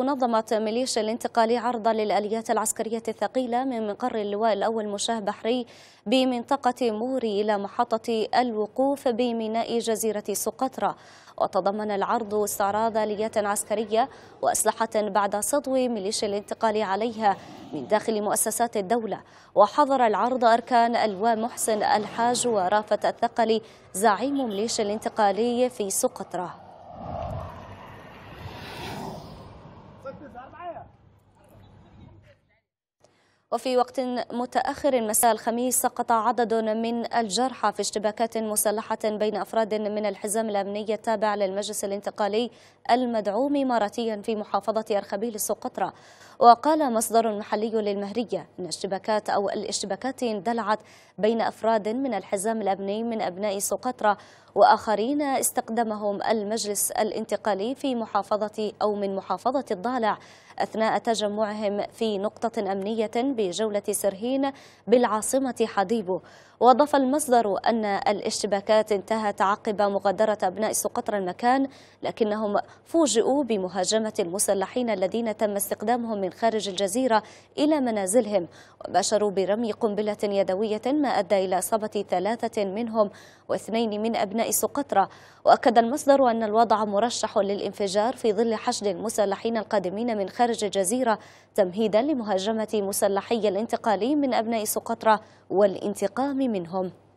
نظمت ميليشيا الانتقالي عرضا للآليات العسكرية الثقيلة من مقر اللواء الأول مشاه بحري بمنطقة موري إلى محطة الوقوف بميناء جزيرة سقطرى وتضمن العرض استعراض آليات عسكرية وأسلحة بعد سطو ميليشيا الانتقال عليها من داخل مؤسسات الدولة وحضر العرض أركان اللواء محسن الحاج ورافت الثقلي زعيم ميليشيا الانتقالي في سقطرى تزهر معايا وفي وقت متأخر مساء الخميس سقط عدد من الجرحى في اشتباكات مسلحة بين أفراد من الحزام الأمني التابع للمجلس الانتقالي المدعوم إماراتيا في محافظة أرخبيل سقطرى وقال مصدر محلي للمهرية أن اشتباكات أو الاشتباكات اندلعت بين أفراد من الحزام الأمني من أبناء سقطرى وآخرين استقدمهم المجلس الانتقالي في محافظة أو من محافظة الضالع أثناء تجمعهم في نقطة أمنية بجولة سرهين بالعاصمة حديبو وأضاف المصدر أن الاشتباكات انتهت عقب مغادرة أبناء سقطرى المكان لكنهم فوجئوا بمهاجمة المسلحين الذين تم استخدامهم من خارج الجزيرة إلى منازلهم وباشروا برمي قنبلة يدوية ما أدى إلى إصابة ثلاثة منهم واثنين من أبناء سقطرى وأكد المصدر أن الوضع مرشح للانفجار في ظل حشد المسلحين القادمين من خارج خارج الجزيرة تمهيدا لمهاجمة مسلحي الانتقالي من أبناء سقطرى والانتقام منهم